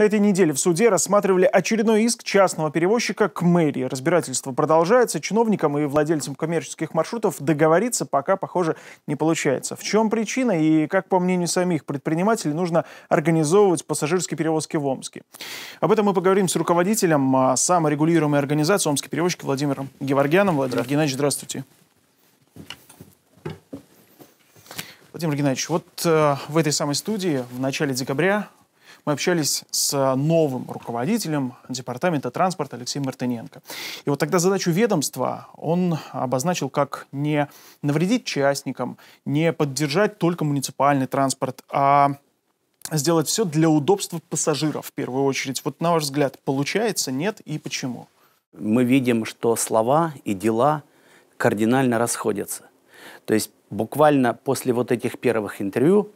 На этой неделе в суде рассматривали очередной иск частного перевозчика к мэрии. Разбирательство продолжается. Чиновникам и владельцам коммерческих маршрутов договориться пока, похоже, не получается. В чем причина и, как по мнению самих предпринимателей, нужно организовывать пассажирские перевозки в Омске? Об этом мы поговорим с руководителем а саморегулируемой организации «Омский перевозчик» Владимиром Геворгяном. Владимир здравствуйте. Геннадьевич, здравствуйте. Владимир Геннадьевич, вот э, в этой самой студии в начале декабря мы общались с новым руководителем Департамента транспорта Алексеем Мартыненко. И вот тогда задачу ведомства он обозначил как не навредить частникам, не поддержать только муниципальный транспорт, а сделать все для удобства пассажиров в первую очередь. Вот на ваш взгляд, получается, нет и почему? Мы видим, что слова и дела кардинально расходятся. То есть буквально после вот этих первых интервью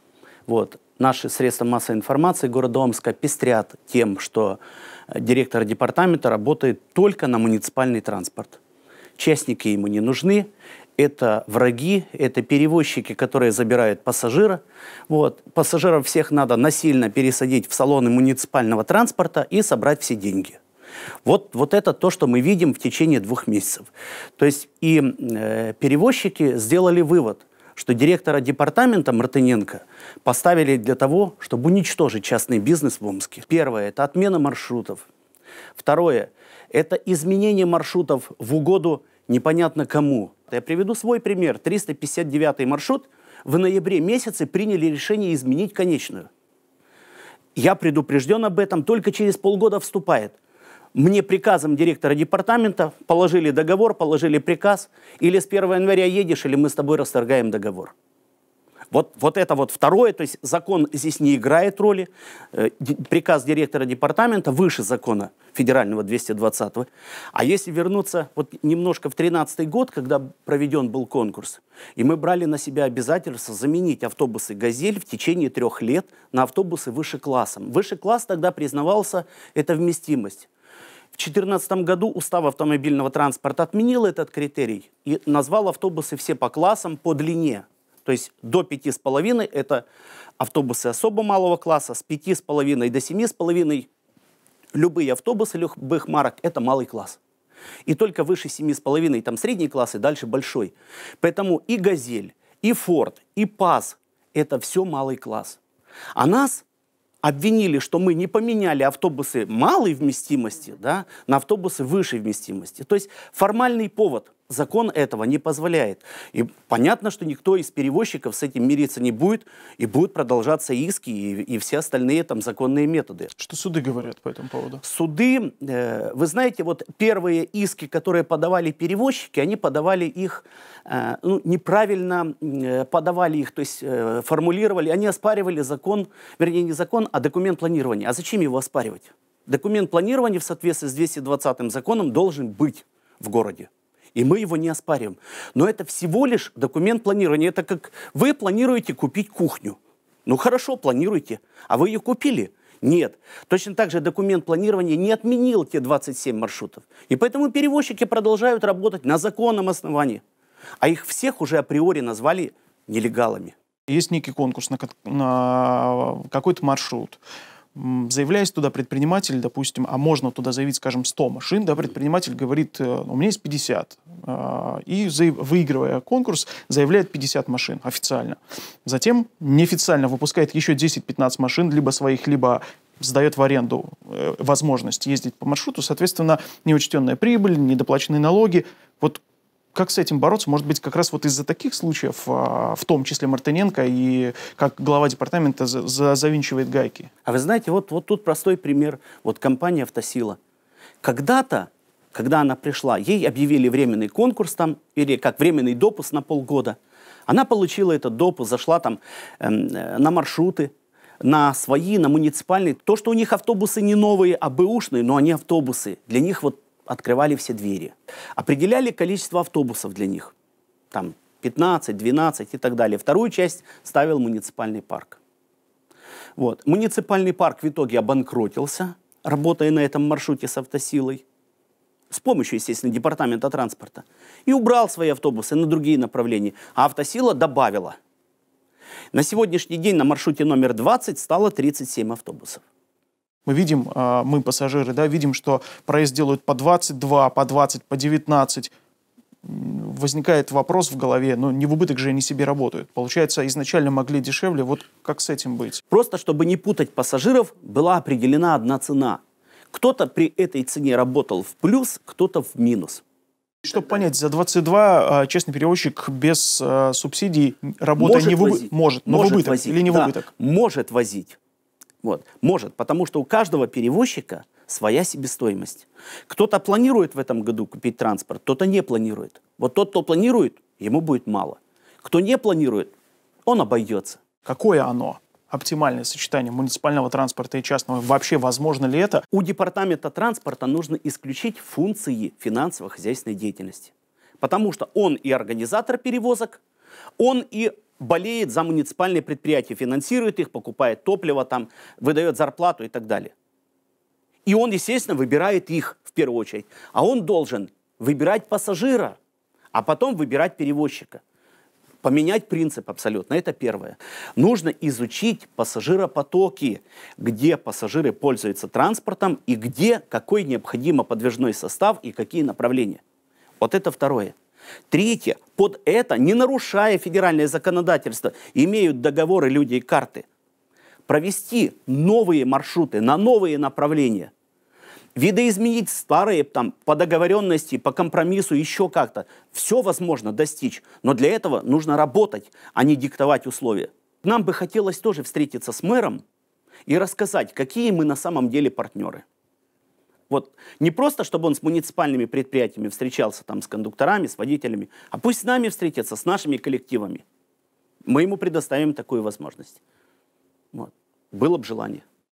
вот, наши средства массовой информации города Омска пестрят тем, что э, директор департамента работает только на муниципальный транспорт. Частники ему не нужны, это враги, это перевозчики, которые забирают пассажира. Вот. Пассажиров всех надо насильно пересадить в салоны муниципального транспорта и собрать все деньги. Вот, вот это то, что мы видим в течение двух месяцев. То есть и э, перевозчики сделали вывод, что директора департамента Мартыненко поставили для того, чтобы уничтожить частный бизнес в Омске. Первое – это отмена маршрутов. Второе – это изменение маршрутов в угоду непонятно кому. Я приведу свой пример. 359 маршрут в ноябре месяце приняли решение изменить конечную. Я предупрежден об этом, только через полгода вступает мне приказом директора департамента положили договор, положили приказ, или с 1 января едешь, или мы с тобой расторгаем договор. Вот, вот это вот второе, то есть закон здесь не играет роли. Э, приказ директора департамента выше закона федерального 220. -го. А если вернуться вот немножко в 2013 год, когда проведен был конкурс, и мы брали на себя обязательство заменить автобусы «Газель» в течение трех лет на автобусы выше классом. Выше класс тогда признавался это вместимость. В 2014 году Устав автомобильного транспорта отменил этот критерий и назвал автобусы все по классам по длине. То есть до пяти с половиной это автобусы особо малого класса, с пяти с половиной до семи с половиной любые автобусы любых марок – это малый класс. И только выше семи с половиной там средний класс и дальше большой. Поэтому и «Газель», и «Форд», и «ПАЗ» – это все малый класс. А нас обвинили, что мы не поменяли автобусы малой вместимости да, на автобусы высшей вместимости. То есть формальный повод – закон этого не позволяет. И понятно, что никто из перевозчиков с этим мириться не будет, и будут продолжаться иски и, и все остальные там законные методы. Что суды говорят по этому поводу? Суды, э, вы знаете, вот первые иски, которые подавали перевозчики, они подавали их, э, ну, неправильно э, подавали их, то есть э, формулировали, они оспаривали закон, вернее, не закон, а документ планирования. А зачем его оспаривать? Документ планирования в соответствии с 220 законом должен быть в городе и мы его не оспариваем. Но это всего лишь документ планирования. Это как вы планируете купить кухню. Ну хорошо, планируйте. А вы ее купили? Нет. Точно так же документ планирования не отменил те 27 маршрутов. И поэтому перевозчики продолжают работать на законном основании. А их всех уже априори назвали нелегалами. Есть некий конкурс на, на э, какой-то маршрут заявляясь туда предприниматель, допустим, а можно туда заявить, скажем, 100 машин, да, предприниматель говорит, э, «Ну, у меня есть 50, а, и выигрывая конкурс, заявляет 50 машин официально. Затем неофициально выпускает еще 10-15 машин, либо своих, либо сдает в аренду э, возможность ездить по маршруту, соответственно, неучтенная прибыль, недоплаченные налоги. Вот как с этим бороться? Может быть, как раз вот из-за таких случаев, а, в том числе Мартыненко, и как глава департамента за, за, завинчивает гайки? А вы знаете, вот, вот тут простой пример. Вот компания «Автосила». Когда-то, когда она пришла, ей объявили временный конкурс там, или как временный допуск на полгода. Она получила этот допуск, зашла там эм, э, на маршруты, на свои, на муниципальные. То, что у них автобусы не новые, а бэушные, но они автобусы. Для них вот открывали все двери. Определяли количество автобусов для них. Там 15, 12 и так далее. Вторую часть ставил муниципальный парк. Вот. Муниципальный парк в итоге обанкротился, работая на этом маршруте с автосилой. С помощью, естественно, департамента транспорта. И убрал свои автобусы на другие направления. А автосила добавила. На сегодняшний день на маршруте номер 20 стало 37 автобусов. Мы видим, а, мы, пассажиры, да, видим, что проезд делают по 22, по 20, по 19. Возникает вопрос в голове, ну, не в убыток же они себе работают. Получается, изначально могли дешевле, вот как с этим быть? Просто, чтобы не путать пассажиров, была определена одна цена. Кто-то при этой цене работал в плюс, кто-то в минус. Чтобы понять, за 22 а, честный перевозчик без а, субсидий работа может не в убыток. Может, но может в убыток возить, или не да, убыток? Может возить. Вот. Может, потому что у каждого перевозчика своя себестоимость. Кто-то планирует в этом году купить транспорт, кто-то не планирует. Вот тот, кто планирует, ему будет мало. Кто не планирует, он обойдется. Какое оно? оптимальное сочетание муниципального транспорта и частного? Вообще возможно ли это? У департамента транспорта нужно исключить функции финансово-хозяйственной деятельности. Потому что он и организатор перевозок, он и болеет за муниципальные предприятия, финансирует их, покупает топливо, там, выдает зарплату и так далее. И он, естественно, выбирает их в первую очередь. А он должен выбирать пассажира, а потом выбирать перевозчика. Поменять принцип абсолютно, это первое. Нужно изучить пассажиропотоки, где пассажиры пользуются транспортом и где какой необходимо подвижной состав и какие направления. Вот это второе. Третье, под это, не нарушая федеральное законодательство, имеют договоры люди и карты, провести новые маршруты на новые направления, видоизменить старые там, по договоренности, по компромиссу, еще как-то. Все возможно достичь, но для этого нужно работать, а не диктовать условия. Нам бы хотелось тоже встретиться с мэром и рассказать, какие мы на самом деле партнеры. Вот не просто, чтобы он с муниципальными предприятиями встречался там с кондукторами, с водителями, а пусть с нами встретится, с нашими коллективами. Мы ему предоставим такую возможность. Вот. Было бы желание.